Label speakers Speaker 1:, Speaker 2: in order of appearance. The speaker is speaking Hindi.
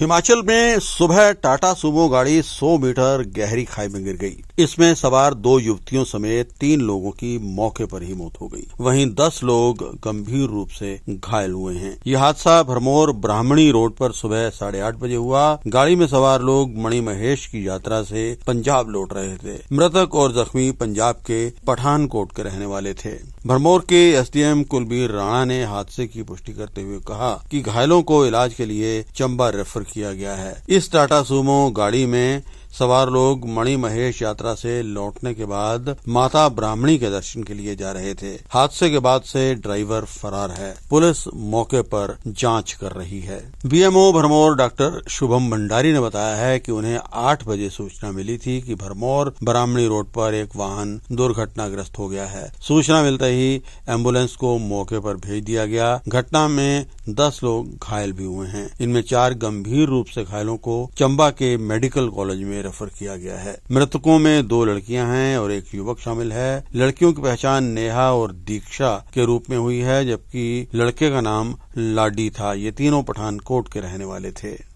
Speaker 1: हिमाचल में सुबह टाटा सुमो गाड़ी 100 मीटर गहरी खाई में गिर गई इसमें सवार दो युवतियों समेत तीन लोगों की मौके पर ही मौत हो गई वहीं 10 लोग गंभीर रूप से घायल हुए हैं यह हादसा भरमौर ब्राह्मणी रोड पर सुबह साढ़े आठ बजे हुआ गाड़ी में सवार लोग मणि महेश की यात्रा से पंजाब लौट रहे थे मृतक और जख्मी पंजाब के पठानकोट के रहने वाले थे भरमौर के एसडीएम कुलबीर राणा ने हादसे की पुष्टि करते हुए कहा कि घायलों को इलाज के लिए चंबा रेफर किया गया है इस टाटा सुमो गाड़ी में सवार लोग मणि महेश यात्रा से लौटने के बाद माता ब्राह्मणी के दर्शन के लिए जा रहे थे हादसे के बाद से ड्राइवर फरार है पुलिस मौके पर जांच कर रही है बीएमओ भरमौर डॉक्टर शुभम भंडारी ने बताया है कि उन्हें आठ बजे सूचना मिली थी कि भरमौर ब्राह्मणी रोड पर एक वाहन दुर्घटनाग्रस्त हो गया है सूचना मिलते ही एम्बुलेंस को मौके पर भेज दिया गया घटना में दस लोग घायल भी हुए हैं इनमें चार गंभीर रूप से घायलों को चंबा के मेडिकल कॉलेज में रेफर किया गया है मृतकों में दो लड़कियां हैं और एक युवक शामिल है लड़कियों की पहचान नेहा और दीक्षा के रूप में हुई है जबकि लड़के का नाम लाडी था ये तीनों पठानकोट के रहने वाले थे